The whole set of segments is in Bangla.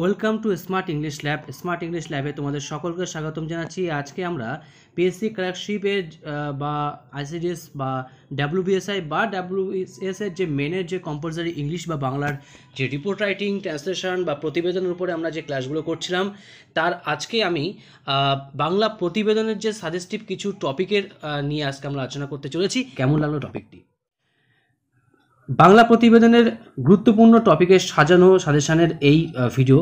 welcome to smart English lab smart English ল্যাবে তোমাদের সকলকে স্বাগতম জানাচ্ছি আজকে আমরা পিএসসি ক্র্যাকশিপের বা আইসিডিএস বা ডাব্লিউবিএসআই বা ডাব্লিউএসএর যে মেনের যে কম্পালসারি ইংলিশ বা বাংলার যে রিপোর্ট রাইটিং ট্রান্সলেশন বা প্রতিবেদনের উপরে আমরা যে ক্লাসগুলো করছিলাম তার আজকে আমি বাংলা প্রতিবেদনের যে সাজেস্টিভ কিছু টপিকের নিয়ে আজকে আমরা আলোচনা করতে চলেছি কেমন লাগলো টপিকটি বাংলা প্রতিবেদনের গুরুত্বপূর্ণ টপিকের সাজানো সাজেশানের এই ভিডিও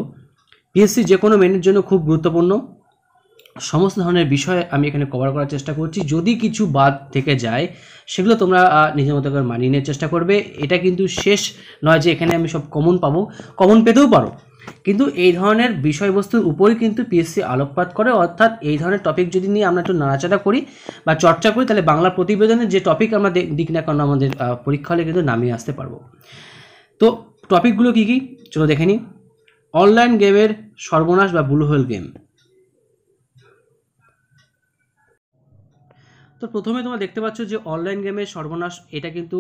পিএসসি যে কোনো মেনের জন্য খুব গুরুত্বপূর্ণ সমস্ত ধরনের বিষয় আমি এখানে কভার করার চেষ্টা করছি যদি কিছু বাদ থেকে যায় সেগুলো তোমরা নিজের মতো করে মানিয়ে নেওয়ার চেষ্টা করবে এটা কিন্তু শেষ নয় যে এখানে আমি সব কমন পাবো কমন পেতেও পারো কিন্তু এই ধরনের বিষয়বস্তুর উপরই কিন্তু পিএসসি আলোকপাত করে অর্থাৎ এই ধরনের টপিক যদি নিয়ে আমরা একটু নাড়াচাড়া করি বা চর্চা করি তাহলে বাংলা প্রতিবেদনের যে টপিক আমরা দিক না কারণ আমাদের পরীক্ষা হলে কিন্তু নামিয়ে আসতে পারবো তো টপিকগুলো কী কী চলো দেখে নিই অনলাইন গেমের সর্বনাশ বা ব্লু হোল গেম তো প্রথমে তোমরা দেখতে পাচ্ছ যে অনলাইন গেমের সর্বনাশ এটা কিন্তু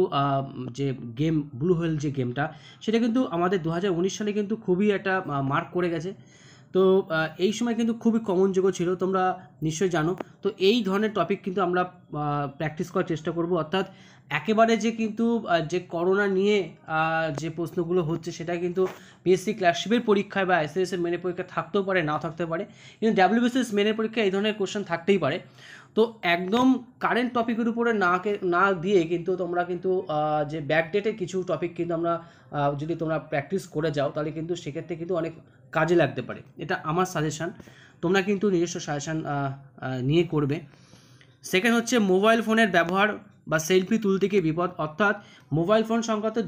যে গেম ব্লু হোয়েল যে গেমটা সেটা কিন্তু আমাদের দু সালে কিন্তু খুবই একটা মার্ক করে গেছে তো এই সময় কিন্তু খুবই কমন যোগ্য ছিল তোমরা নিশ্চয়ই জানো তো এই ধরনের টপিক কিন্তু আমরা প্র্যাকটিস করার চেষ্টা করব অর্থাৎ একেবারে যে কিন্তু যে করোনা নিয়ে যে প্রশ্নগুলো হচ্ছে সেটা কিন্তু বিএসসি ক্লাসশিপের পরীক্ষায় বা এসএসএস মেনের পরীক্ষা থাকতেও পারে না থাকতে পারে কিন্তু ডাব্লিউবিসিএস মেনের পরীক্ষায় এই ধরনের কোশ্চেন থাকতেই পারে তো একদম কারেন্ট টপিকের উপরে না না দিয়ে কিন্তু তোমরা কিন্তু যে ব্যাক ডেটে কিছু টপিক কিন্তু আমরা যদি তোমরা প্র্যাকটিস করে যাও তাহলে কিন্তু সেক্ষেত্রে কিন্তু অনেক কাজে লাগতে পারে এটা আমার সাজেশান তোমরা কিন্তু নিজস্ব সাজেশান নিয়ে করবে সেকেন্ড হচ্ছে মোবাইল ফোনের ব্যবহার বা সেলফি তুলতে গিয়ে বিপদ অর্থাৎ মোবাইল ফোন সংক্রান্ত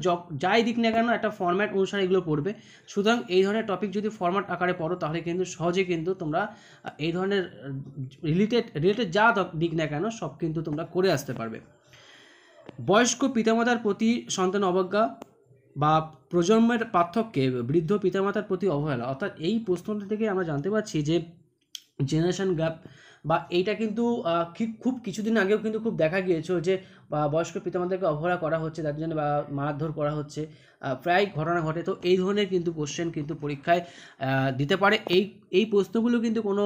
যাই দিক না কেন একটা ফর্ম্যাট অনুসারে এগুলো পড়বে সুতরাং এই ধরনের টপিক যদি ফর্ম্যাট আকারে পড়ো তাহলে কিন্তু সহজে কিন্তু তোমরা এই ধরনের রিলেটেড রিলেটেড যা দিক না কেন সব কিন্তু তোমরা করে আসতে পারবে বয়স্ক পিতামাতার প্রতি সন্তান অবজ্ঞা বা প্রজন্মের পার্থক্যে বৃদ্ধ পিতামাতার প্রতি অবহেলা অর্থাৎ এই প্রশ্নটা থেকে আমরা জানতে পারছি যে জেনারেশন গ্যাপ বা এইটা কিন্তু খুব কিছুদিন আগেও কিন্তু খুব দেখা গিয়েছে যে বয়স্ক পিতামাতাকে অবহেলা করা হচ্ছে তার জন্য বা মারধর করা হচ্ছে প্রায় ঘটনা ঘটে তো এই ধরনের কিন্তু কোশ্চেন কিন্তু পরীক্ষায় দিতে পারে এই এই প্রশ্নগুলো কিন্তু কোনো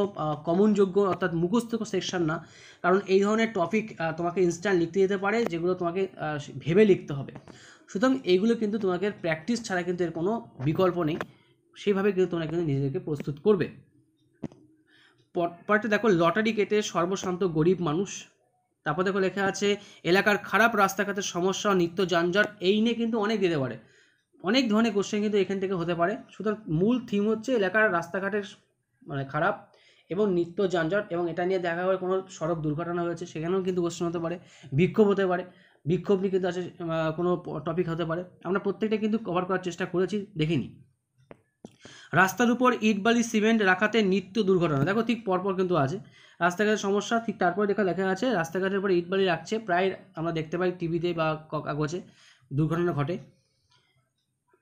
কমন যোগ্য অর্থাৎ মুখস্থ সেকশন না কারণ এই ধরনের টপিক তোমাকে ইনস্ট্যান্ট লিখতে যেতে পারে যেগুলো তোমাকে ভেবে লিখতে হবে সুতরাং এইগুলো কিন্তু তোমাকে প্র্যাকটিস ছাড়া কিন্তু এর কোনো বিকল্প নেই সেইভাবে কিন্তু তোমরা কিন্তু নিজেদেরকে প্রস্তুত করবে পরটা দেখো লটারি কেটে সর্বশান্ত গরিব মানুষ তারপর দেখো লেখা আছে এলাকার খারাপ রাস্তাঘাটের সমস্যা নিত্য যানজট এই নিয়ে কিন্তু অনেক দিতে পারে অনেক ধরনের কোশ্চেন কিন্তু এখান থেকে হতে পারে সুতরাং মূল থিম হচ্ছে এলাকার রাস্তাঘাটের মানে খারাপ এবং নিত্য যানজট এবং এটা নিয়ে দেখা হয় কোনো সড়ক দুর্ঘটনা হয়েছে সেখানেও কিন্তু কোশ্চেন হতে পারে বিক্ষোভ হতে পারে বিক্ষোভ নিয়ে কিন্তু আছে কোনো টপিক হতে পারে আমরা প্রত্যেকটা কিন্তু কভার করার চেষ্টা করেছি দেখিনি রাস্তার উপর ইট বালি সিমেন্ট রাখাতে নিত্য দুর্ঘটনা দেখো ঠিক পরপর কিন্তু আছে রাস্তাঘাটের সমস্যা ঠিক তারপরে দেখা লেখা আছে রাস্তাঘাটের উপর ইট বালি রাখছে প্রায় আমরা দেখতে পাই টিভিতে বা কাগজে দুর্ঘটনা ঘটে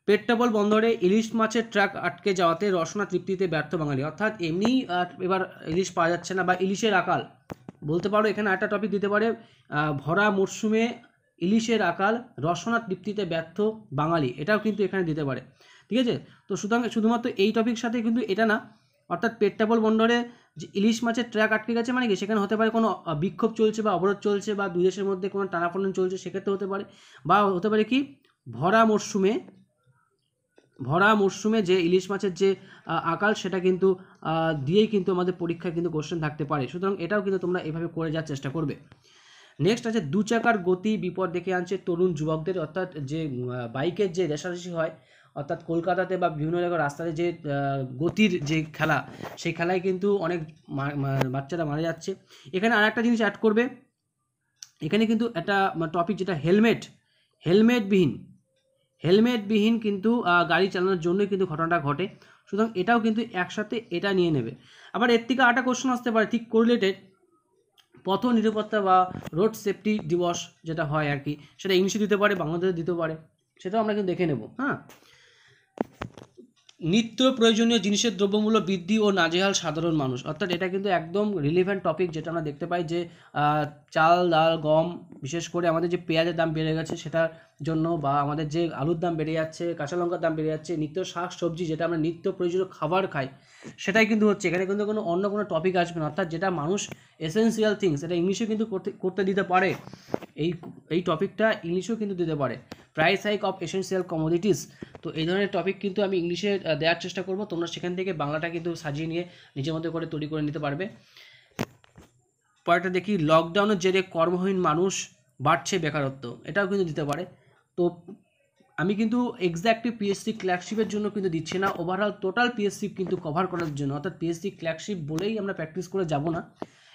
পেট্টাবল বন্দরে ইলিশ মাছের ট্রাক আটকে যাওয়াতে রসনা তৃপ্তিতে ব্যর্থ বাঙালি অর্থাৎ এমনি এবার ইলিশ পাওয়া যাচ্ছে না বা ইলিশের আকাল বলতে পারো এখানে একটা টপিক দিতে পারে ভরা মরশুমে ইলিশের আকাল রসনা তৃপ্তিতে ব্যর্থ বাঙালি এটাও কিন্তু এখানে দিতে পারে ঠিক আছে তো সুতরাং শুধুমাত্র এই টপিক সাথে কিন্তু এটা না অর্থাৎ পেট্রাপোল বন্দরে যে ইলিশ মাছের ট্র্যাক আটকে গেছে মানে কি সেখানে হতে পারে কোনো বিক্ষোভ চলছে বা অবরোধ চলছে বা দুই দেশের মধ্যে কোনো টানাফলন চলছে সেক্ষেত্রে হতে পারে বা হতে পারে কি ভরা মরশুমে ভরা মরশুমে যে ইলিশ মাছের যে আকাল সেটা কিন্তু দিয়েই কিন্তু আমাদের পরীক্ষায় কিন্তু কোশ্চেন থাকতে পারে সুতরাং এটাও কিন্তু তোমরা এভাবে করে যাওয়ার চেষ্টা করবে নেক্সট আছে দু চাকার গতি বিপদ ডেকে আনছে তরুণ যুবকদের অর্থাৎ যে বাইকের যে রেশারেশি হয় অর্থাৎ কলকাতাতে বা বিভিন্ন জায়গায় রাস্তাতে যে গতির যে খেলা সেই খেলায় কিন্তু অনেক বাচ্চারা মারা যাচ্ছে এখানে আর একটা জিনিস অ্যাড করবে এখানে কিন্তু একটা টপিক যেটা হেলমেট হেলমেটবিহীন হেলমেটবিহীন কিন্তু গাড়ি চালানোর জন্যই কিন্তু ঘটনাটা ঘটে সুতরাং এটাও কিন্তু একসাথে এটা নিয়ে নেবে আবার এর থেকে আটা কোশ্চেন আসতে পারে ঠিক কোরিলেটেড পথ নিরাপত্তা বা রোড সেফটি দিবস যেটা হয় আর কি সেটা ইংলিশে দিতে পারে বাংলাদেশে দিতে পারে সেটাও আমরা কিন্তু দেখে নেব হ্যাঁ নিত্য প্রয়োজনীয় জিনিসের দ্রব্যমূল্য বৃদ্ধি ও নাজেহাল সাধারণ মানুষ অর্থাৎ এটা কিন্তু একদম রিলিভেন্ট টপিক যেটা আমরা দেখতে পাই যে চাল ডাল গম বিশেষ করে আমাদের যে পেঁয়াজের দাম বেড়ে গেছে সেটার জন্য বা আমাদের যে আলুর দাম বেড়ে যাচ্ছে কাঁচা লঙ্কার দাম বেড়ে যাচ্ছে নিত্য শাক সবজি যেটা আমরা নিত্য প্রয়োজনীয় খাবার খাই সেটাই কিন্তু হচ্ছে এখানে কিন্তু কোনো অন্য কোনো টপিক আসবে না অর্থাৎ যেটা মানুষ এসেন্সিয়াল থিংস এটা ইংলিশেও কিন্তু করতে করতে দিতে পারে এই এই টপিকটা ইংলিশেও কিন্তু দিতে পারে price hike of essential commodities তো এই ধরনের টপিক কিন্তু আমি ইংলিশে দেওয়ার চেষ্টা করব তোমরা সেখান থেকে বাংলাটা কিন্তু সাজিয়ে নিয়ে নিজের মধ্যে করে তৈরি করে নিতে পারবে পরেরটা দেখি লকডাউনের জেরে কর্মহীন মানুষ বাড়ছে বেকারত্ব এটাও কিন্তু দিতে পারে তো আমি কিন্তু এক্স্যাক্টলি পিএসসি ক্ল্যাকশিপের জন্য কিন্তু দিচ্ছি না ওভারঅল টোটাল পিএসসি কিন্তু কভার করার জন্য অর্থাৎ পিএসসি ক্ল্যাকশিপ বলেই আমরা প্র্যাকটিস করে যাব না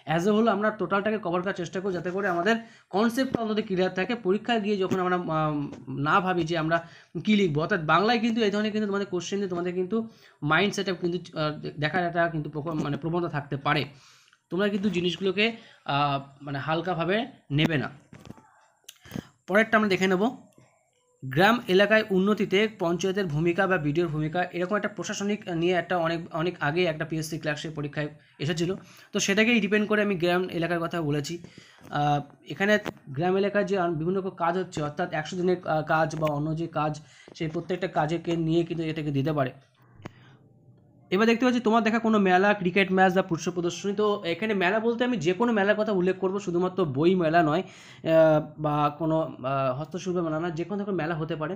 অ্যাজ এ হলো আমরা টোটালটাকে কভার করার চেষ্টা করি যাতে করে আমাদের কনসেপ্টটা অন্তত ক্লিয়ার থাকে পরীক্ষায় গিয়ে যখন আমরা না ভাবি যে আমরা কী লিখবো অর্থাৎ বাংলায় কিন্তু এই ধরনের কিন্তু তোমাদের কোশ্চেন দিয়ে তোমাদের কিন্তু মাইন্ড সেট কিন্তু দেখা যাটা কিন্তু মানে প্রবণতা থাকতে পারে তোমরা কিন্তু জিনিসগুলোকে মানে হালকাভাবে নেবে না পরেরটা আমরা দেখে নেব গ্রাম এলাকায় উন্নতিতে পঞ্চায়েতের ভূমিকা বা বিডিওর ভূমিকা এরকম একটা প্রশাসনিক নিয়ে একটা অনেক অনেক আগে একটা পিএসসি ক্লাসের পরীক্ষায় এসেছিল তো সেটাকেই ডিপেন্ড করে আমি গ্রাম এলাকার কথা বলেছি এখানে গ্রাম এলাকায় যে বিভিন্ন রকম কাজ হচ্ছে অর্থাৎ একশো দিনের কাজ বা অন্য যে কাজ সেই প্রত্যেকটা কাজকে নিয়ে কিন্তু এটাকে দিতে পারে এবার দেখতে পাচ্ছি তোমার দেখা কোনো মেলা ক্রিকেট ম্যাচ বা পুষ্প প্রদর্শনী তো এখানে মেলা বলতে আমি যে কোনো মেলার কথা উল্লেখ করবো শুধুমাত্র বই মেলা নয় বা কোনো হস্তশিল্প মেলা না যে কোনো ধরনের মেলা হতে পারে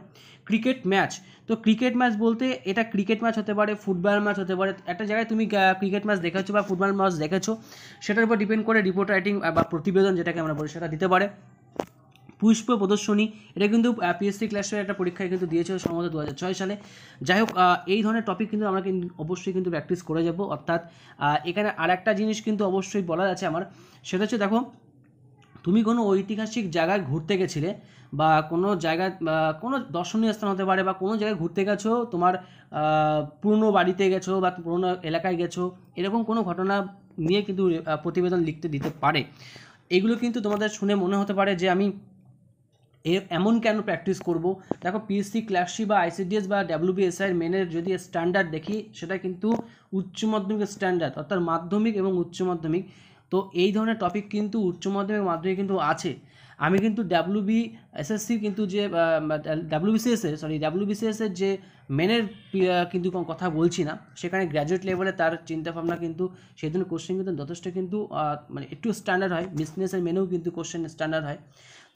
ক্রিকেট ম্যাচ তো ক্রিকেট ম্যাচ বলতে এটা ক্রিকেট ম্যাচ হতে পারে ফুটবল ম্যাচ হতে পারে একটা জায়গায় তুমি ক্রিকেট ম্যাচ দেখেছো বা ফুটবল ম্যাচ দেখেছো সেটার উপর ডিপেন্ড করে রিপোর্ট রাইটিং বা প্রতিবেদন যেটাকে আমরা বলি সেটা দিতে পারে পুষ্প প্রদর্শনী এটা কিন্তু পিএসসি ক্লাসের একটা পরীক্ষায় কিন্তু দিয়েছিল সম্ভবত দু সালে যাই হোক এই ধরনের টপিক কিন্তু আমরা অবশ্যই কিন্তু প্র্যাকটিস করে যাব অর্থাৎ এখানে আরেকটা জিনিস কিন্তু অবশ্যই বলা আছে আমার সেটা হচ্ছে দেখো তুমি কোনো ঐতিহাসিক জায়গায় ঘুরতে গেছিলে বা কোনো জায়গা কোনো দর্শনীয় স্থান হতে পারে বা কোনো জায়গায় ঘুরতে গেছো তোমার পুরনো বাড়িতে গেছো বা পুরনো এলাকায় গেছো এরকম কোনো ঘটনা নিয়ে কিন্তু প্রতিবেদন লিখতে দিতে পারে এগুলো কিন্তু তোমাদের শুনে মনে হতে পারে যে আমি এর এমন কেন প্র্যাকটিস করব দেখো পিএসসি ক্লাসি বা আইসিডিএস বা ডাব্লিউবিএসআইয়ের মেনের যদি স্ট্যান্ডার্ড দেখি সেটা কিন্তু উচ্চ মাধ্যমিকের স্ট্যান্ডার্ড অর্থাৎ মাধ্যমিক এবং উচ্চ মাধ্যমিক তো এই ধরনের টপিক কিন্তু উচ্চ মাধ্যমিক মাধ্যমিক কিন্তু আছে আমি কিন্তু ডাব্লিউবি এসএসসি কিন্তু যে ডাব্লিউবিসিএসের সরি ডাব্লিউবিসিএসের যে মেনের কিন্তু কথা বলছি না সেখানে গ্র্যাজুয়েট লেভেলে তার চিন্তাভাবনা কিন্তু সেই জন্য কোশ্চেন কিন্তু যথেষ্ট কিন্তু মানে একটু স্ট্যান্ডার্ড হয় বিজনেসের মেনেও কিন্তু কোশ্চেন স্ট্যান্ডার্ড হয়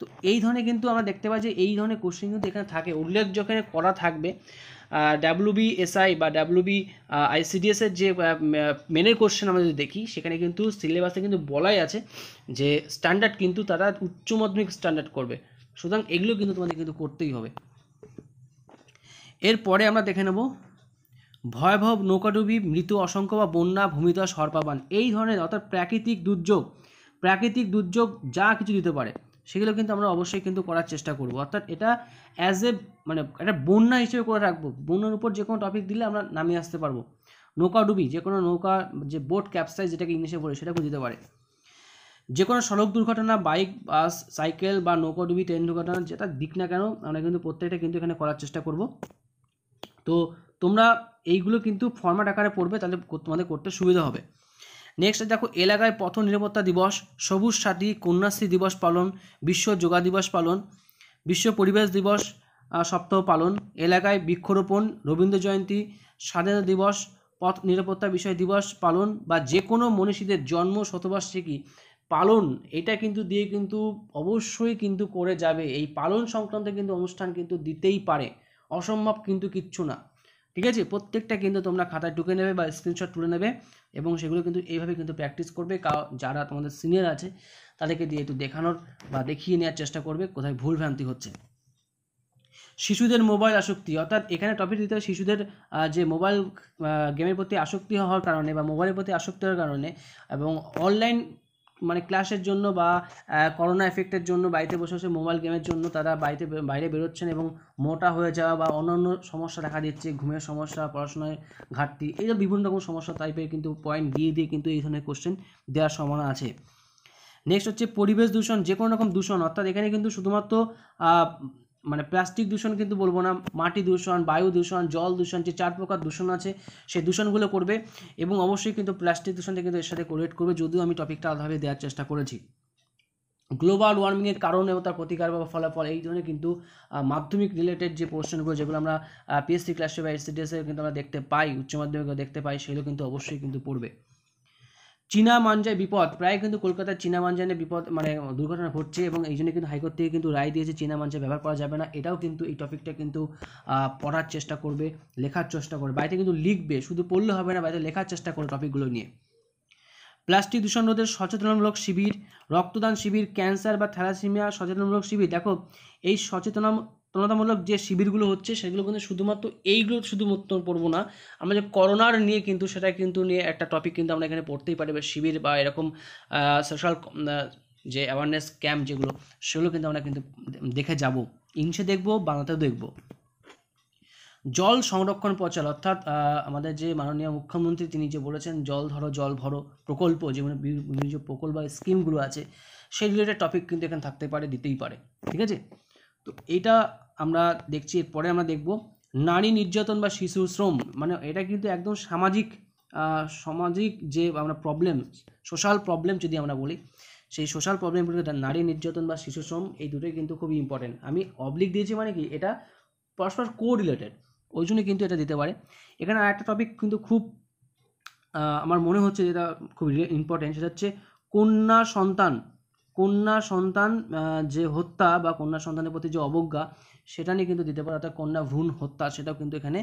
তো এই ধরনের কিন্তু আমরা দেখতে পাই যে এই ধরনের কোশ্চেন কিন্তু এখানে থাকে উল্লেখযোগ্য করা থাকবে এস আই বা ডাব্লুবি আইসিডিএসের যে মেনের কোশ্চেন আমরা যদি দেখি সেখানে কিন্তু সিলেবাসে কিন্তু বলাই আছে যে স্ট্যান্ডার্ড কিন্তু তারা উচ্চ মাধ্যমিক স্ট্যান্ডার্ড করবে সুতরাং এগুলো কিন্তু তোমাদের কিন্তু করতেই হবে এরপরে আমরা দেখে নেব ভয়াবহ নৌকাডুবি মৃত অসংখ্য বা বন্যা ভূমিধস হরপাবান এই ধরনের অর্থাৎ প্রাকৃতিক দুর্যোগ প্রাকৃতিক দুর্যোগ যা কিছু দিতে পারে সেগুলো কিন্তু আমরা অবশ্যই কিন্তু করার চেষ্টা করব অর্থাৎ এটা অ্যাজ এ মানে একটা বন্যা হিসেবে করে রাখবো বন্যার উপর যে কোনো টপিক দিলে আমরা নামিয়ে আসতে পারবো নৌকা ডুবি যে কোনো নৌকা যে বোট ক্যাপসাইজ যেটাকে ইংলিশে বলে সেটা বুঝতে পারে যে কোনো সড়ক দুর্ঘটনা বাইক বাস সাইকেল বা নৌকাডুবি ট্রেন দুর্ঘটনা যেটা দিক না কেন আমরা কিন্তু প্রত্যেকটা কিন্তু এখানে করার চেষ্টা করব তো তোমরা এইগুলো কিন্তু ফর্ম্যাট আকারে পড়বে তাহলে তোমাদের করতে সুবিধা হবে নেক্সট দেখো এলাকায় পথ নিরাপত্তা দিবস সবুজ সাথী কন্যাশ্রী দিবস পালন বিশ্ব যোগা দিবস পালন বিশ্ব পরিবেশ দিবস সপ্তাহ পালন এলাকায় বৃক্ষরোপণ রবীন্দ্র জয়ন্তী স্বাধীনতা দিবস পথ নিরাপত্তা বিষয় দিবস পালন বা যে কোনো মনীষীদের জন্ম শতবার্ষিকী পালন এটা কিন্তু দিয়ে কিন্তু অবশ্যই কিন্তু করে যাবে এই পালন সংক্রান্ত কিন্তু অনুষ্ঠান কিন্তু দিতেই পারে অসম্ভব কিন্তু কিচ্ছু না ঠিক আছে প্রত্যেকটা কিন্তু তোমরা খাতায় টুকে নেবে বা স্ক্রিনশট তুলে নেবে এবং সেগুলো কিন্তু এইভাবে কিন্তু প্র্যাকটিস করবে যারা তোমাদের সিনিয়র আছে তাদেরকে দিয়ে একটু দেখানোর বা দেখিয়ে নেওয়ার চেষ্টা করবে কোথায় ভুল ভ্রান্তি হচ্ছে শিশুদের মোবাইল আসক্তি অর্থাৎ এখানে টপিক দিতে হয় শিশুদের যে মোবাইল গেমের প্রতি আসক্তি হওয়ার কারণে বা মোবাইলের প্রতি আসক্তি হওয়ার কারণে এবং অনলাইন মানে ক্লাসের জন্য বা করোনা এফেক্টের জন্য বাড়িতে বসে বসে মোবাইল গেমের জন্য তারা বাড়িতে বাইরে বেরোচ্ছেন এবং মোটা হয়ে যাওয়া বা অন্যান্য সমস্যা দেখা দিচ্ছে ঘুমের সমস্যা পড়াশোনায় ঘাটতি এই যে বিভিন্ন রকম সমস্যা টাইপের কিন্তু পয়েন্ট দিয়ে দিয়ে কিন্তু এই ধরনের কোশ্চেন দেওয়ার সম্ভাবনা আছে নেক্সট হচ্ছে পরিবেশ দূষণ যে কোনো রকম দূষণ অর্থাৎ এখানে কিন্তু শুধুমাত্র মানে প্লাস্টিক দূষণ কিন্তু বলবো না মাটি দূষণ বায়ু দূষণ জল দূষণ যে চার প্রকার দূষণ আছে সেই দূষণগুলো করবে এবং অবশ্যই কিন্তু প্লাস্টিক দূষণটা কিন্তু এর সাথে রেট করবে যদিও আমি টপিকটা আলাদাভাবে দেওয়ার চেষ্টা করেছি গ্লোবাল ওয়ার্মিংয়ের কারণে এবং তার প্রতিকার বা ফলাফল এই ধরনের কিন্তু মাধ্যমিক রিলেটেড যে প্রশ্নগুলো যেগুলো আমরা পিএসসি ক্লাসে বা এসসিডিএসে কিন্তু আমরা দেখতে পাই উচ্চ মাধ্যমিকে দেখতে পাই সেগুলো কিন্তু অবশ্যই কিন্তু পড়বে চীনা মাঞ্জায় বিপদ প্রায় কিন্তু কলকাতার চীনা মাঞ্জা বিপদ মানে দুর্ঘটনা ঘটছে এবং এই জন্য কিন্তু হাইকোর্ট থেকে কিন্তু রায় দিয়েছে চীনা মাঞ্জা ব্যবহার করা যাবে না এটাও কিন্তু এই টপিকটা কিন্তু পড়ার চেষ্টা করবে লেখার চেষ্টা করবে বাড়িতে কিন্তু লিখবে শুধু পড়লে হবে না বাড়িতে লেখার চেষ্টা করবে টপিকগুলো নিয়ে প্লাস্টিক দূষণ রোধের সচেতনমূলক শিবির রক্তদান শিবির ক্যান্সার বা থ্যালাসিমিয়া সচেতনমূলক শিবির দেখো এই সচেতন তুলনামূলক যে শিবিরগুলো হচ্ছে সেগুলো কিন্তু শুধুমাত্র এইগুলো শুধুমাত্র পড়বো না আমরা যে করোনার নিয়ে কিন্তু সেটা কিন্তু নিয়ে একটা টপিক কিন্তু আমরা এখানে পড়তেই পারি বা শিবির বা এরকম সোশ্যাল যে অ্যাওয়ারনেস ক্যাম্প যেগুলো সেগুলো কিন্তু আমরা কিন্তু দেখে যাব ইংসে দেখবো বাংলাতেও দেখবো জল সংরক্ষণ প্রচার অর্থাৎ আমাদের যে মাননীয় মুখ্যমন্ত্রী তিনি যে বলেছেন জল ধরো জল ভরো প্রকল্প মানে বিভিন্ন যে প্রকল্প বা স্কিমগুলো আছে সেই রিলেটেড টপিক কিন্তু এখানে থাকতে পারে দিতেই পারে ঠিক আছে তো এটা আমরা দেখছি এরপরে আমরা দেখব নারী নির্যাতন বা শিশু শ্রম মানে এটা কিন্তু একদম সামাজিক সামাজিক যে আমরা প্রবলেম সোশ্যাল প্রবলেম যদি আমরা বলি সেই সোশ্যাল প্রবলেমগুলো নারী নির্যাতন বা শিশু শ্রম এই দুটোই কিন্তু খুবই ইম্পর্টেন্ট আমি অবলিক দিয়েছি মানে কি এটা পরস্পর কো রিলেটেড ওই জন্যই কিন্তু এটা দিতে পারে এখানে আর একটা টপিক কিন্তু খুব আমার মনে হচ্ছে যেটা খুব ইম্পর্টেন্ট সেটা হচ্ছে কন্যা সন্তান কন্যা সন্তান যে হত্যা বা কন্যা সন্তানের প্রতি যে অবজ্ঞা সেটা নিয়ে কিন্তু দিতে পারে অর্থাৎ কন্যা ভ্রূণ হত্যা সেটাও কিন্তু এখানে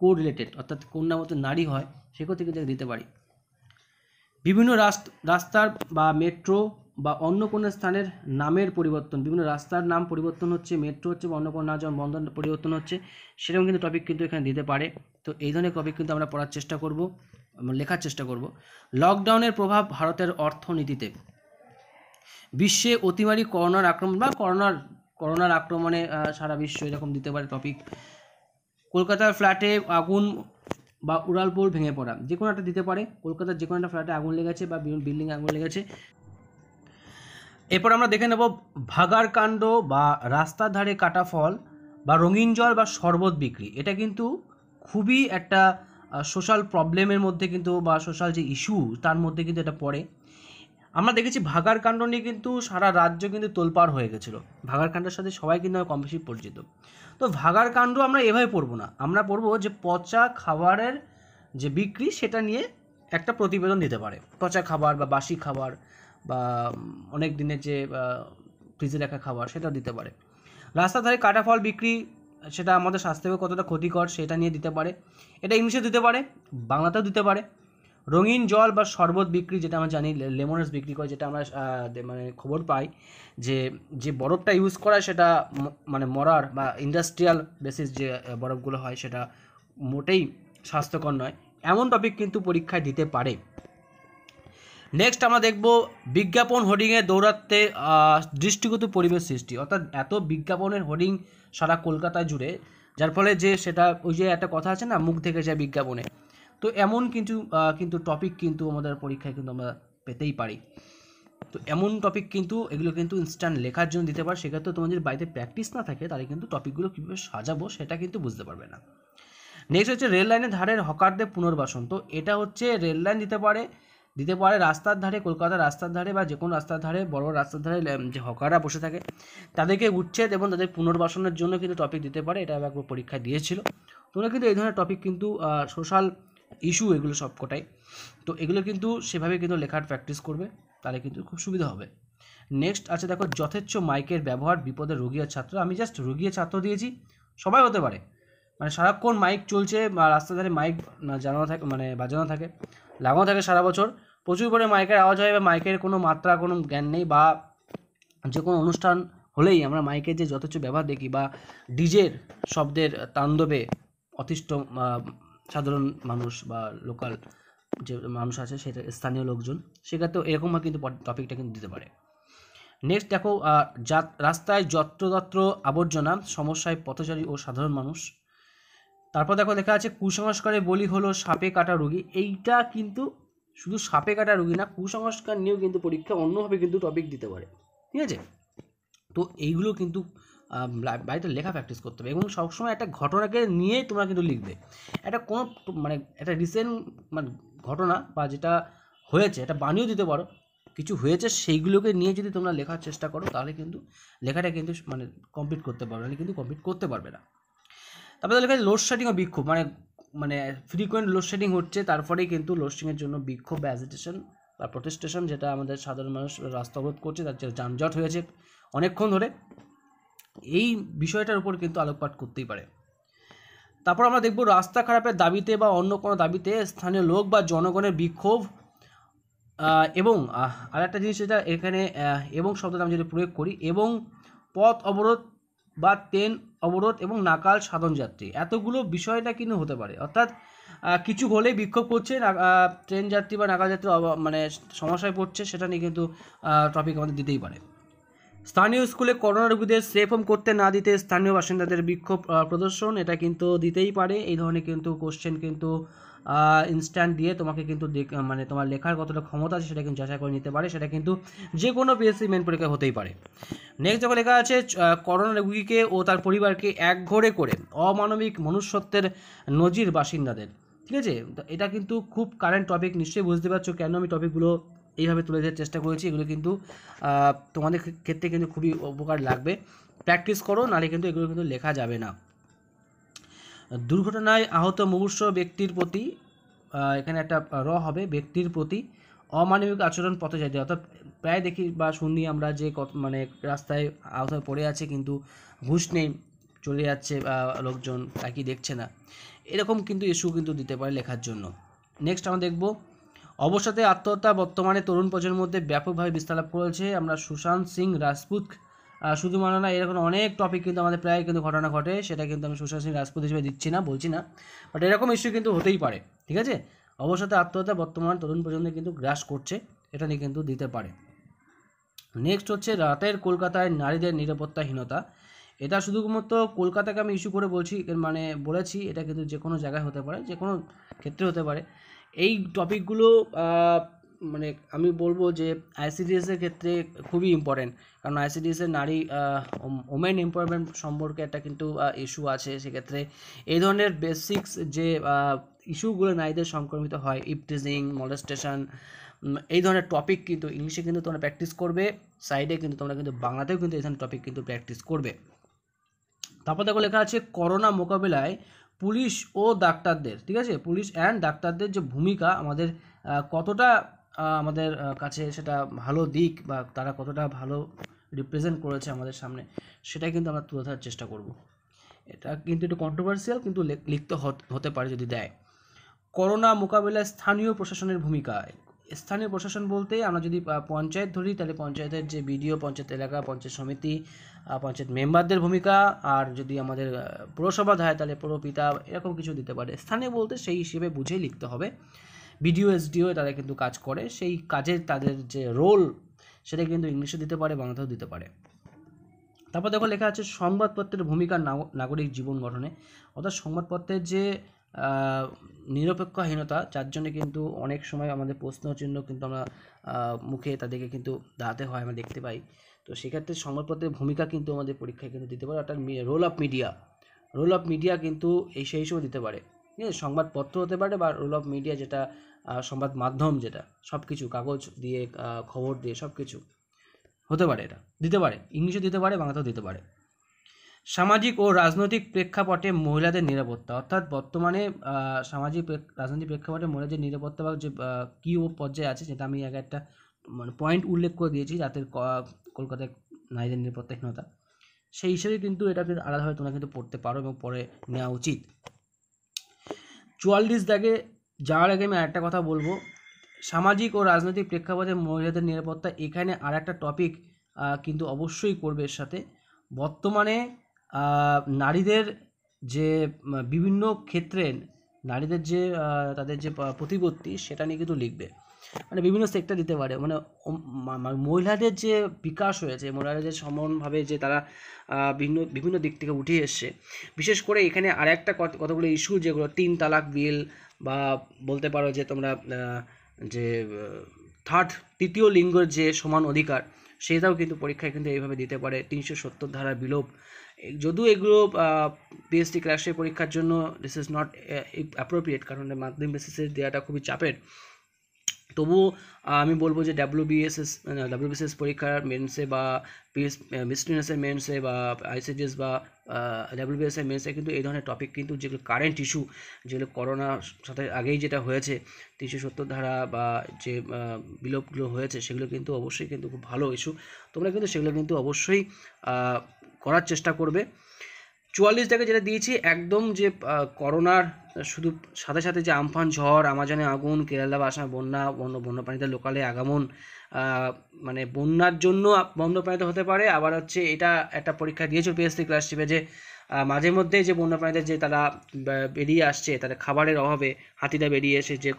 কো রিলেটেড অর্থাৎ কন্যা মতো নারী হয় সেক্ষেত্রে কিন্তু দিতে পারি বিভিন্ন রাস্তার বা মেট্রো বা অন্য কোনো স্থানের নামের পরিবর্তন বিভিন্ন রাস্তার নাম পরিবর্তন হচ্ছে মেট্রো হচ্ছে বা অন্য কোনো নাম যেমন বন্ধন পরিবর্তন হচ্ছে সেরকম কিন্তু টপিক কিন্তু এখানে দিতে পারে তো এই ধরনের টপিক কিন্তু আমরা পড়ার চেষ্টা করব লেখার চেষ্টা করব লকডাউনের প্রভাব ভারতের অর্থনীতিতে বিশ্বে অতিমারী করোনার আক্রমণ বা করোনার করোনার আক্রমণে সারা বিশ্ব এরকম দিতে পারে টপিক কলকাতার ফ্ল্যাটে আগুন বা উড়ালপুর ভেঙে পড়া যে কোনো একটা দিতে পারে কলকাতার যে কোনো একটা ফ্ল্যাটে আগুন লেগেছে বা বিল্ডিং আগুন লেগেছে এরপর আমরা দেখে নেব ভাগার কাণ্ড বা রাস্তার ধারে কাটা ফল বা রঙিন জল বা শরবত বিক্রি এটা কিন্তু খুবই একটা সোশ্যাল প্রবলেমের মধ্যে কিন্তু বা সোশ্যাল যে ইস্যু তার মধ্যে কিন্তু এটা পড়ে আমরা দেখেছি ভাগার কাণ্ড নিয়ে কিন্তু সারা রাজ্য কিন্তু তোলপাড় হয়ে গেছিলো ভাগার কাণ্ডের সাথে সবাই কিন্তু কম বেশি পরিচিত তো ভাগার কাণ্ড আমরা এভাবে পড়বো না আমরা পড়বো যে পচা খাবারের যে বিক্রি সেটা নিয়ে একটা প্রতিবেদন দিতে পারে পচা খাবার বা বাসি খাবার বা অনেক দিনের যে ফ্রিজে রাখা খাবার সেটা দিতে পারে রাস্তার ধারে কাটা ফল বিক্রি সেটা আমাদের স্বাস্থ্যকে কতটা ক্ষতিকর সেটা নিয়ে দিতে পারে এটা ইংলিশে দিতে পারে বাংলাতেও দিতে পারে রঙিন জল বা শরবত বিক্রি যেটা আমরা জানি লেমনেস বিক্রি করে যেটা আমরা মানে খবর পাই যে যে বরফটা ইউজ করা সেটা মানে মরার বা ইন্ডাস্ট্রিয়াল বেসিস যে বরফগুলো হয় সেটা মোটেই স্বাস্থ্যকর নয় এমন টপিক কিন্তু পরীক্ষায় দিতে পারে নেক্সট আমরা দেখব বিজ্ঞাপন হোর্ডিংয়ে দৌড়াতে দৃষ্টিগত পরিবেশ সৃষ্টি অর্থাৎ এত বিজ্ঞাপনের হোর্ডিং সারা কলকাতা জুড়ে যার ফলে যে সেটা ওই যে একটা কথা আছে না মুখ থেকে যায় বিজ্ঞাপনে তো এমন কিন্তু কিন্তু টপিক কিন্তু আমাদের পরীক্ষায় কিন্তু আমরা পেতেই পারি তো এমন টপিক কিন্তু এগুলো কিন্তু ইনস্ট্যান্ট লেখার জন্য দিতে পারে সেক্ষেত্রে তোমার যদি বাড়িতে প্র্যাকটিস না থাকে তাহলে কিন্তু টপিকগুলো কীভাবে সাজাবো সেটা কিন্তু বুঝতে পারবে না নেক্সট হচ্ছে রেল লাইনের ধারের হকারদের পুনর্বাসন তো এটা হচ্ছে রেল লাইন দিতে পারে দিতে পারে রাস্তার ধারে কলকাতার রাস্তার ধারে বা যে কোনো রাস্তার ধারে বড় রাস্তার ধারে যে হকাররা বসে থাকে তাদেরকে উচ্ছেদ এবং তাদের পুনর্বাসনের জন্য কিন্তু টপিক দিতে পারে এটা একবার পরীক্ষা দিয়েছিল তোমরা কিন্তু এই ধরনের টপিক কিন্তু সোশ্যাল ইস্যু এগুলো সবকটাই তো এগুলো কিন্তু সেভাবে কিন্তু লেখার প্র্যাকটিস করবে তাহলে কিন্তু খুব সুবিধা হবে নেক্সট আছে দেখো যথেচ্ছ মাইকের ব্যবহার বিপদে রোগী আর ছাত্র আমি জাস্ট রোগী ছাত্র দিয়েছি সবাই হতে পারে মানে সারাক্ষণ মাইক চলছে বা রাস্তা ধারে মাইক জানানো থাকে মানে বাজানো থাকে লাগানো থাকে সারা বছর প্রচুর পরে মাইকের আওয়াজ হয় বা মাইকের কোনো মাত্রা কোনো জ্ঞান নেই বা যে কোনো অনুষ্ঠান হলেই আমরা মাইকের যে যথেচ্ছ ব্যবহার দেখি বা ডিজের শব্দের তাণ্ডবে অতিষ্ঠ সাধারণ মানুষ বা লোকাল যে মানুষ আছে সেটা স্থানীয় লোকজন সেক্ষেত্রে এরকমভাবে কিন্তু টপিকটা কিন্তু দিতে পারে নেক্সট দেখো রাস্তায় যত্রতত্র আবর্জনা সমস্যায় পথচারী ও সাধারণ মানুষ তারপর দেখো লেখা আছে কুসংস্কারে বলি হলো সাপে কাটা রুগী এইটা কিন্তু শুধু সাপে কাটা রুগী না কুসংস্কার নিয়েও কিন্তু পরীক্ষা অন্যভাবে কিন্তু টপিক দিতে পারে ঠিক আছে তো এইগুলো কিন্তু বাড়িতে লেখা প্র্যাকটিস করতে হবে এবং সবসময় একটা ঘটনাকে নিয়েই তোমরা কিন্তু লিখবে একটা কোনো মানে একটা রিসেন্ট মানে ঘটনা বা যেটা হয়েছে এটা বানিয়েও দিতে পারো কিছু হয়েছে সেইগুলোকে নিয়ে যদি তোমরা লেখার চেষ্টা করো তাহলে কিন্তু লেখাটা কিন্তু মানে কমপ্লিট করতে পারবে না কিন্তু কমপ্লিট করতে পারবে না তারপরে লেখা লোডশেডিং ও বিক্ষোভ মানে মানে ফ্রিকোয়েন্ট লোডশেডিং হচ্ছে তারপরেই কিন্তু লোডশেডিংয়ের জন্য বিক্ষোভ বা অ্যাজিটেশন বা প্রোটেস্টেশন যেটা আমাদের সাধারণ মানুষ রাস্তা অবরোধ করছে তার যানজট হয়েছে অনেকক্ষণ ধরে এই বিষয়টার উপর কিন্তু আলোকপাত করতেই পারে তারপর আমরা দেখব রাস্তা খারাপের দাবিতে বা অন্য কোনো দাবিতে স্থানীয় লোক বা জনগণের বিক্ষোভ এবং আরেকটা জিনিস যেটা এখানে এবং শব্দটা আমি যদি প্রয়োগ করি এবং পথ অবরোধ বা ট্রেন অবরোধ এবং নাকাল সাধন যাত্রী এতগুলো বিষয়টা কিন্তু হতে পারে অর্থাৎ কিছু হলেই বিক্ষোভ করছে ট্রেন যাত্রী বা নাকাল যাত্রী মানে সমস্যায় পড়ছে সেটা নিয়ে কিন্তু টপিক আমাদের দিতেই পারে স্থানীয় স্কুলে করোনা রোগীদের সেফ হোম করতে না দিতে স্থানীয় বাসিন্দাদের বিক্ষোভ প্রদর্শন এটা কিন্তু দিতেই পারে এই ধরনের কিন্তু কোশ্চেন কিন্তু ইনস্ট্যান্ট দিয়ে তোমাকে কিন্তু মানে তোমার লেখার কতটা ক্ষমতা আছে সেটা কিন্তু যাচাই করে নিতে পারে সেটা কিন্তু যে কোনো পিএসসি মেন পরীক্ষা হতেই পারে নেক্সট যখন লেখা আছে করোনা রোগীকে ও তার পরিবারকে একঘরে করে অমানবিক মনুষ্যত্বের নজির বাসিন্দাদের ঠিক আছে এটা কিন্তু খুব কারেন্ট টপিক নিশ্চয়ই বুঝতে পারছো কেন আমি টপিকগুলো এইভাবে তুলে দেওয়ার চেষ্টা করেছি এগুলো কিন্তু তোমাদের ক্ষেত্রে কিন্তু খুবই উপকার লাগবে প্র্যাকটিস করো নাহলে কিন্তু এগুলো কিন্তু লেখা যাবে না দুর্ঘটনায় আহত মুমূর্ষ ব্যক্তির প্রতি এখানে একটা র হবে ব্যক্তির প্রতি অমানবিক আচরণ পথচারী অর্থাৎ প্রায় দেখি বা শুনি আমরা যে কত মানে রাস্তায় আহত পড়ে আছে কিন্তু ঘুষ নেই চলে যাচ্ছে লোকজন তাকে দেখছে না এরকম কিন্তু ইস্যু কিন্তু দিতে পারে লেখার জন্য নেক্সট আমরা দেখবো অবসাদে আত্মহত্যা বর্তমানে তরুণ প্রজন্মের মধ্যে ব্যাপকভাবে বিস্তার লাভ করেছে আমরা সুশান্ত সিং রাজপুত শুধু মানে না এরকম অনেক টপিক কিন্তু আমাদের প্রায় কিন্তু ঘটনা ঘটে সেটা কিন্তু আমি সুশান্ত সিং রাজপুত হিসেবে দিচ্ছি না বলছি না বাট এরকম ইস্যু কিন্তু হতেই পারে ঠিক আছে অবসাদে আত্মহত্যা বর্তমান তরুণ প্রজন্মে কিন্তু গ্রাস করছে এটা নিয়ে কিন্তু দিতে পারে নেক্সট হচ্ছে রাতের কলকাতায় নারীদের নিরাপত্তাহীনতা এটা শুধুমাত্র কলকাতাকে আমি ইস্যু করে বলছি মানে বলেছি এটা কিন্তু যে কোনো জায়গায় হতে পারে যে কোনো ক্ষেত্রে হতে পারে এই টপিকগুলো মানে আমি বলবো যে আইসিডিএসের ক্ষেত্রে খুবই ইম্পর্টেন্ট কারণ আইসিডিএসের নারী ওমেন এমপ্লয়মেন্ট সম্পর্কে একটা কিন্তু ইস্যু আছে সেক্ষেত্রে এই ধরনের বেসিক্স যে ইস্যুগুলো নারীদের সংক্রমিত হয় ইপটিজিং মলেস্টেশন এই ধরনের টপিক কিন্তু ইংলিশে কিন্তু তোমরা প্র্যাকটিস করবে সাইডে কিন্তু তোমরা কিন্তু বাংলাতেও কিন্তু এই ধরনের টপিক কিন্তু প্র্যাকটিস করবে তারপর দেখো লেখা আছে করোনা মোকাবিলায় পুলিশ ও ডাক্তারদের ঠিক আছে পুলিশ অ্যান্ড ডাক্তারদের যে ভূমিকা আমাদের কতটা আমাদের কাছে সেটা ভালো দিক বা তারা কতটা ভালো রিপ্রেজেন্ট করেছে আমাদের সামনে সেটা কিন্তু আমরা তুলে ধরার চেষ্টা করব এটা কিন্তু একটু কন্ট্রোভার্সিয়াল কিন্তু লিখতে হতে পারে যদি দেয় করোনা মোকাবিলায় স্থানীয় প্রশাসনের ভূমিকা স্থানীয় প্রশাসন বলতে আমরা যদি পঞ্চায়েত ধরি তাহলে পঞ্চায়েতের যে বিডিও পঞ্চায়েত এলাকা পঞ্চায়েত সমিতি পঞ্চায়েত মেম্বারদের ভূমিকা আর যদি আমাদের পুরসভা হয় তাহলে পিতা এরকম কিছু দিতে পারে স্থানীয় বলতে সেই হিসেবে বুঝেই লিখতে হবে বিডিও এসডিও তারা কিন্তু কাজ করে সেই কাজের তাদের যে রোল সেটা কিন্তু ইংলিশে দিতে পারে বাংলাতেও দিতে পারে তারপর দেখো লেখা আছে সংবাদপত্রের ভূমিকা নাগরিক জীবন গঠনে অর্থাৎ সংবাদপত্রের যে নিরপেক্ষহীনতা যার জন্য কিন্তু অনেক সময় আমাদের প্রশ্ন চিহ্ন কিন্তু আমরা মুখে তাদেরকে কিন্তু দাঁড়াতে হয় আমরা দেখতে পাই তো সেক্ষেত্রে সংবাদপত্রের ভূমিকা কিন্তু আমাদের পরীক্ষায় কিন্তু দিতে পারে অর্থাৎ role of media role of media কিন্তু এই সেই হিসেবে দিতে পারে ঠিক আছে সংবাদপত্র হতে পারে বা রোল অফ মিডিয়া যেটা সংবাদ মাধ্যম যেটা সব কিছু কাগজ দিয়ে খবর দিয়ে সব কিছু হতে পারে এটা দিতে পারে ইংলিশও দিতে পারে বাংলাতেও দিতে পারে সামাজিক ও রাজনৈতিক প্রেক্ষাপটে মহিলাদের নিরাপত্তা অর্থাৎ বর্তমানে সামাজিক রাজনৈতিক প্রেক্ষাপটে মহিলাদের নিরাপত্তা বা যে কী ও পর্যায়ে আছে যেটা আমি আগে একটা মানে পয়েন্ট উল্লেখ করে দিয়েছি যাতে কলকাতায় নারীদের নিরাপত্তাহীনতা সেই হিসেবে কিন্তু এটা কিন্তু আলাদাভাবে তোমরা কিন্তু পড়তে পারো এবং পরে নেওয়া উচিত চুয়াল্লিশ দাগে যাওয়ার আগে আমি আরেকটা কথা বলবো সামাজিক ও রাজনৈতিক প্রেক্ষাপটে মহিলাদের নিরাপত্তা এখানে আর একটা টপিক কিন্তু অবশ্যই করবে এর সাথে বর্তমানে নারীদের যে বিভিন্ন ক্ষেত্রে নারীদের যে তাদের যে প্রতিপত্তি সেটা নিয়ে কিন্তু লিখবে মানে বিভিন্ন সেক্টর দিতে পারে মানে মহিলাদের যে বিকাশ হয়েছে মহিলাদের যে সমানভাবে যে তারা বিভিন্ন বিভিন্ন দিক থেকে উঠে এসছে বিশেষ করে এখানে আর একটা কতগুলো ইস্যু যেগুলো তিন তালাক বিল বা বলতে পারো যে তোমরা যে থার্ড তৃতীয় লিঙ্গর যে সমান অধিকার সেটাও কিন্তু পরীক্ষায় কিন্তু এইভাবে দিতে পারে তিনশো সত্তর ধারা বিলোপ যদিও এগুলো পিএসটি ক্লাসের পরীক্ষার জন্য দিস ইজ নট অ্যাপ্রোপ্রিয়েট কারণ মাধ্যমিক বেসিসে দেওয়াটা খুবই চাপের তবুও আমি বলবো যে ডাব্লিউ বিএসএস ডাব্লিউ বিএসএস পরীক্ষার মেন্সে বা পিএস মিসটিনেসের মেন্সে বা আইসিডিএস বা ডাব্লিউ বিএসএ মেন্সে কিন্তু এই ধরনের টপিক কিন্তু যেগুলো কারেন্ট ইস্যু যেগুলো করোনার সাথে আগেই যেটা হয়েছে তিনশো সত্তর ধারা বা যে বিলোপগুলো হয়েছে সেগুলো কিন্তু অবশ্যই কিন্তু খুব ভালো ইস্যু তোমরা কিন্তু সেগুলো কিন্তু অবশ্যই করার চেষ্টা করবে চুয়াল্লিশ টাকা যেটা দিয়েছি একদম যে করোনার শুধু সাথে সাথে যে আমফান ঝড় আমাজনে আগুন কেরালা বাসা বন্যা বন্য বন্যপ্রাণীদের লোকালে আগমন মানে বন্যার জন্য বন্যপ্রাণীদের হতে পারে আবার হচ্ছে এটা একটা পরীক্ষা দিয়েছে পিএসসি ক্লাস শিপে যে মাঝে মধ্যে যে বন্যপ্রাণীদের যে তারা বেরিয়ে আসছে তাদের খাবারের অভাবে হাতিরা বেরিয়ে এসে যে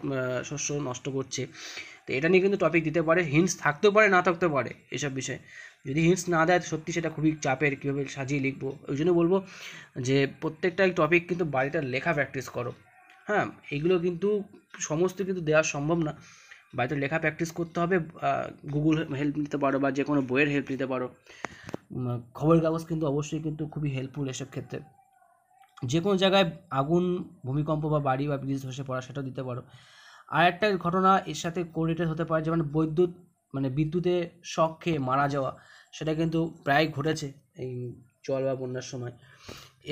শস্য নষ্ট করছে তো এটা নিয়ে কিন্তু টপিক দিতে পারে হিন্টস থাকতেও পারে না থাকতেও পারে এসব বিষয়ে যদি হিন্টস না দেয় সত্যি সেটা খুবই চাপের কীভাবে সাজিয়ে লিখবো ওই জন্য বলবো যে প্রত্যেকটা টপিক কিন্তু বাড়িটা লেখা প্র্যাকটিস করো হ্যাঁ এগুলো কিন্তু সমস্ত কিন্তু দেওয়া সম্ভব না বাড়িতে লেখা প্র্যাকটিস করতে হবে গুগল হেল্প নিতে পারো বা যে কোনো বইয়ের হেল্প নিতে পারো খবরের কাগজ কিন্তু অবশ্যই কিন্তু খুবই হেল্পফুল এসব ক্ষেত্রে যে কোনো জায়গায় আগুন ভূমিকম্প বা বাড়ি বা ব্রিজ ধসে পড়া সেটাও দিতে পারো আর একটা ঘটনা এর সাথে কোরিটেড হতে পারে যেমন বৈদ্যুৎ মানে বিদ্যুতে শখ খেয়ে মারা যাওয়া সেটা কিন্তু প্রায় ঘটেছে এই জল বা বন্যার সময়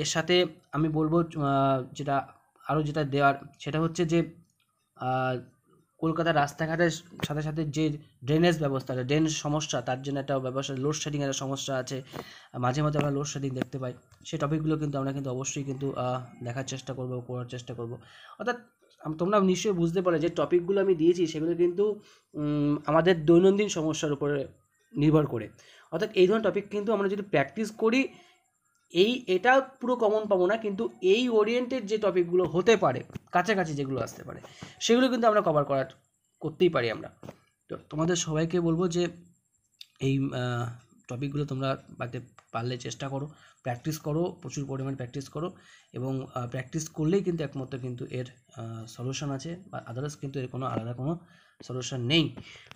এর সাথে আমি বলবো যেটা আরও যেটা দেওয়ার সেটা হচ্ছে যে কলকাতার রাস্তাঘাটের সাথে সাথে যে ড্রেনেজ ব্যবস্থা ড্রেন সমস্যা তার জন্য একটা ব্যবস্থা লোডশেডিং একটা সমস্যা আছে মাঝে মাঝে আমরা লোডশেডিং দেখতে পাই সেই টপিকগুলো কিন্তু আমরা কিন্তু অবশ্যই কিন্তু দেখার চেষ্টা করব করার চেষ্টা করব অর্থাৎ তোমরা নিশ্চয়ই বুঝতে পারো যে টপিকগুলো আমি দিয়েছি সেগুলো কিন্তু আমাদের দৈনন্দিন সমস্যার উপরে নির্ভর করে অর্থাৎ এই ধরনের টপিক কিন্তু আমরা যদি প্র্যাকটিস করি এই এটা পুরো কমন পাবো না কিন্তু এই ওরিয়েন্টেড যে টপিকগুলো হতে পারে কাছাকাছি যেগুলো আসতে পারে সেগুলো কিন্তু আমরা কভার করার করতেই পারি আমরা তো তোমাদের সবাইকে বলবো যে এই টপিকগুলো তোমরা বাড়িতে পারলে চেষ্টা করো প্র্যাকটিস করো প্রচুর পরিমাণ প্র্যাকটিস করো এবং প্র্যাকটিস করলেই কিন্তু একমাত্র কিন্তু এর সলিউশন আছে বা আদার্স কিন্তু এর কোনো আলাদা কোনো সলিউশন নেই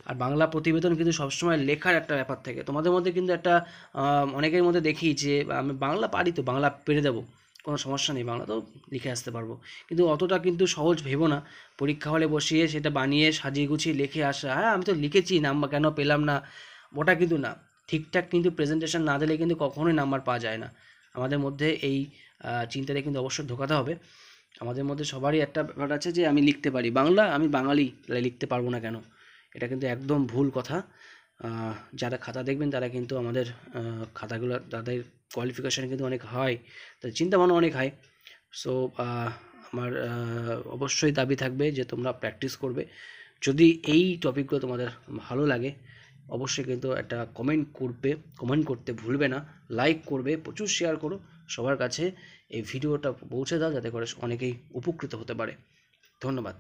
আর বাংলা প্রতিবেদন কিন্তু সবসময় লেখার একটা ব্যাপার থাকে তোমাদের মধ্যে কিন্তু একটা অনেকের মধ্যে দেখি যে আমি বাংলা পারি তো বাংলা পেরে দেবো কোনো সমস্যা নেই বাংলা তো লিখে আসতে পারবো কিন্তু অতটা কিন্তু সহজ ভেবো না পরীক্ষা হলে বসিয়ে সেটা বানিয়ে সাজিয়ে গুছিয়ে লিখে আসা হ্যাঁ আমি তো লিখেছি নাম্বার কেন পেলাম না ওটা কিন্তু না ঠিকঠাক কিন্তু প্রেজেন্টেশন না দিলে কিন্তু কখনোই নাম্বার পাওয়া যায় না আমাদের মধ্যে এই চিন্তাটা কিন্তু অবশ্যই ঢোকাতে হবে আমাদের মধ্যে সবারই একটা ব্যাপার আছে যে আমি লিখতে পারি বাংলা আমি বাঙালি লিখতে পারবো না কেন এটা কিন্তু একদম ভুল কথা যারা খাতা দেখবেন তারা কিন্তু আমাদের খাতাগুলো তাদের কোয়ালিফিকেশান কিন্তু অনেক হয় তাদের চিন্তাভাবনা অনেক হয় সো আমার অবশ্যই দাবি থাকবে যে তোমরা প্র্যাকটিস করবে যদি এই টপিকগুলো তোমাদের ভালো লাগে অবশ্যই কিন্তু একটা কমেন্ট করবে কমেন্ট করতে ভুলবে না লাইক করবে প্রচুর শেয়ার করো সবার কাছে এই ভিডিওটা পৌঁছে দাও যাতে করে অনেকেই উপকৃত হতে পারে ধন্যবাদ